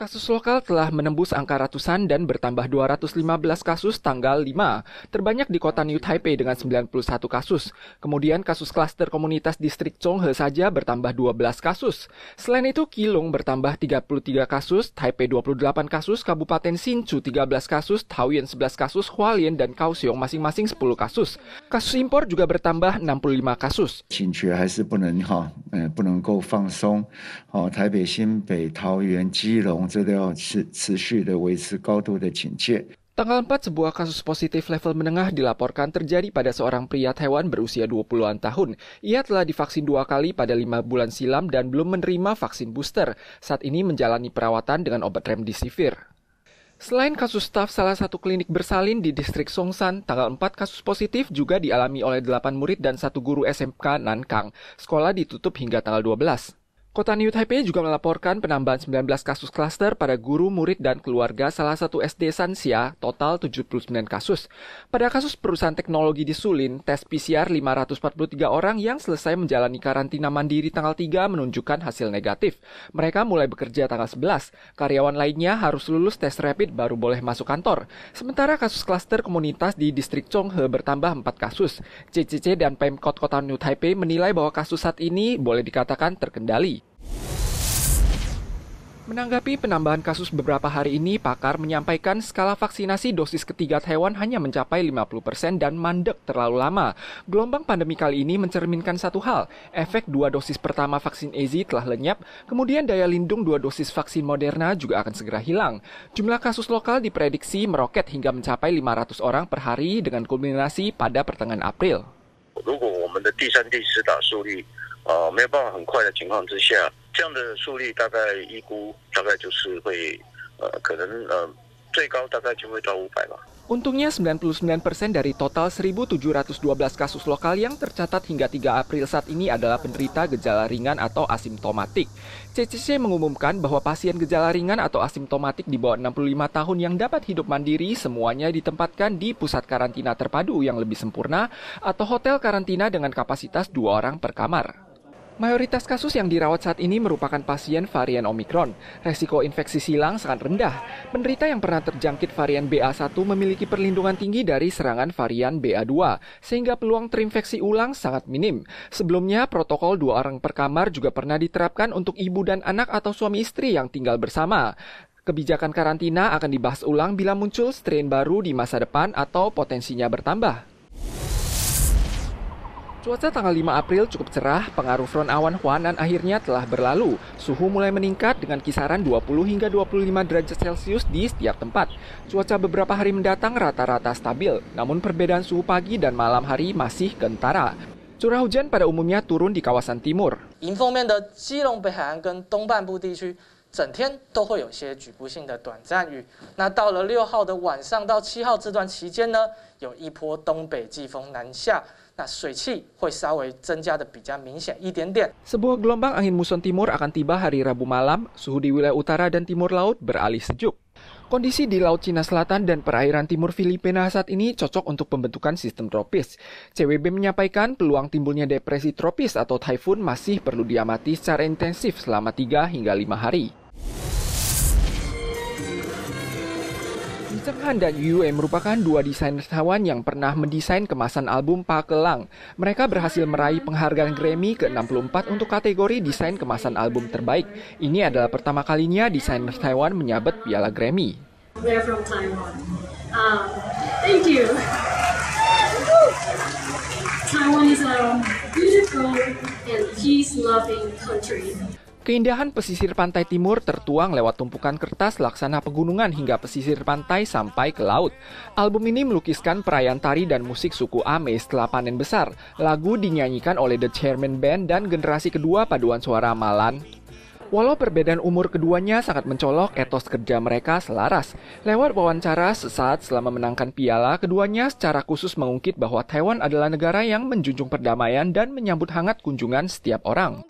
Kasus lokal telah menembus angka ratusan dan bertambah 215 kasus tanggal 5, terbanyak di kota New Taipei dengan 91 kasus. Kemudian kasus klaster komunitas distrik Chonghe saja bertambah 12 kasus. Selain itu, Kilung bertambah 33 kasus, Taipei 28 kasus, Kabupaten Sinchu 13 kasus, Taoyuan 11 kasus, Hualien dan Kaohsiung masing-masing 10 kasus. Kasus impor juga bertambah 65 kasus. 请去还是不能哈，呃，不能够放松。哦，台北、新北、桃园、基隆。这都要持持续的维持高度的警戒。Tanggal 4, sebuah kasus positif level menengah dilaporkan terjadi pada seorang pria Taiwan berusia 20-an tahun. Ia telah divaksin dua kali pada lima bulan silam dan belum menerima vaksin booster. Saat ini menjalani perawatan dengan obat remdesivir. Selain kasus staf salah satu klinik bersalin di distrik Songsan, tanggal 4 kasus positif juga dialami oleh 8 murid dan satu guru SMK Nankang. Sekolah ditutup hingga tanggal 12. Kota New Taipei juga melaporkan penambahan 19 kasus klaster pada guru, murid, dan keluarga salah satu SD Sansia, total 79 kasus. Pada kasus perusahaan teknologi di Sulin, tes PCR 543 orang yang selesai menjalani karantina mandiri tanggal 3 menunjukkan hasil negatif. Mereka mulai bekerja tanggal 11. Karyawan lainnya harus lulus tes rapid baru boleh masuk kantor. Sementara kasus klaster komunitas di distrik Chonghe bertambah 4 kasus. CCC dan Pemkot Kota New Taipei menilai bahwa kasus saat ini boleh dikatakan terkendali. Menanggapi penambahan kasus beberapa hari ini, pakar menyampaikan skala vaksinasi dosis ketiga hewan hanya mencapai 50% dan mandek terlalu lama. Gelombang pandemi kali ini mencerminkan satu hal, efek dua dosis pertama vaksin AZ telah lenyap, kemudian daya lindung dua dosis vaksin Moderna juga akan segera hilang. Jumlah kasus lokal diprediksi meroket hingga mencapai 500 orang per hari dengan kulminasi pada pertengahan April. 如果我们的第三、第四打速率，呃，没有办法很快的情况之下，这样的速率大概预估大概就是会呃可能呃最高大概就会到五百吧。Untungnya 99% persen dari total 1.712 kasus lokal yang tercatat hingga 3 April saat ini adalah penderita gejala ringan atau asimptomatik. CCC mengumumkan bahwa pasien gejala ringan atau asimptomatik di bawah 65 tahun yang dapat hidup mandiri semuanya ditempatkan di pusat karantina terpadu yang lebih sempurna atau hotel karantina dengan kapasitas dua orang per kamar. Mayoritas kasus yang dirawat saat ini merupakan pasien varian Omikron. Resiko infeksi silang sangat rendah. Penderita yang pernah terjangkit varian BA1 memiliki perlindungan tinggi dari serangan varian BA2, sehingga peluang terinfeksi ulang sangat minim. Sebelumnya, protokol dua orang per kamar juga pernah diterapkan untuk ibu dan anak atau suami istri yang tinggal bersama. Kebijakan karantina akan dibahas ulang bila muncul strain baru di masa depan atau potensinya bertambah. Cuaca tanggal 5 April cukup cerah, pengaruh front awan Huanan akhirnya telah berlalu. Suhu mulai meningkat dengan kisaran 20 hingga 25 derajat Celcius di setiap tempat. Cuaca beberapa hari mendatang rata-rata stabil, namun perbedaan suhu pagi dan malam hari masih kentara. Curah hujan pada umumnya turun di kawasan timur. Sebuah gelombang angin muson timur akan tiba hari Rabu malam. Suhu di wilayah utara dan timur laut beralih sejuk. Kondisi di Laut Cina Selatan dan perairan timur Filipina saat ini cocok untuk pembentukan sistem tropis. CWB menyampaikan peluang timbulnya depresi tropis atau typhoon masih perlu diamati secara intensif selama 3 hingga 5 hari. Isaac Han dan Yue merupakan dua desainer Taiwan yang pernah mendesain kemasan album Pakelang. Mereka berhasil meraih penghargaan Grammy ke-64 untuk kategori desain kemasan album terbaik. Ini adalah pertama kalinya desainer Taiwan menyabet piala Grammy. Um, thank you. Taiwan is a um, beautiful and peace-loving country. Keindahan pesisir pantai timur tertuang lewat tumpukan kertas laksana pegunungan hingga pesisir pantai sampai ke laut. Album ini melukiskan perayaan tari dan musik suku Ame setelah panen besar. Lagu dinyanyikan oleh The Chairman Band dan generasi kedua paduan suara Malan. Walau perbedaan umur keduanya sangat mencolok, etos kerja mereka selaras. Lewat wawancara sesaat selama menangkan piala, keduanya secara khusus mengungkit bahwa Taiwan adalah negara yang menjunjung perdamaian dan menyambut hangat kunjungan setiap orang.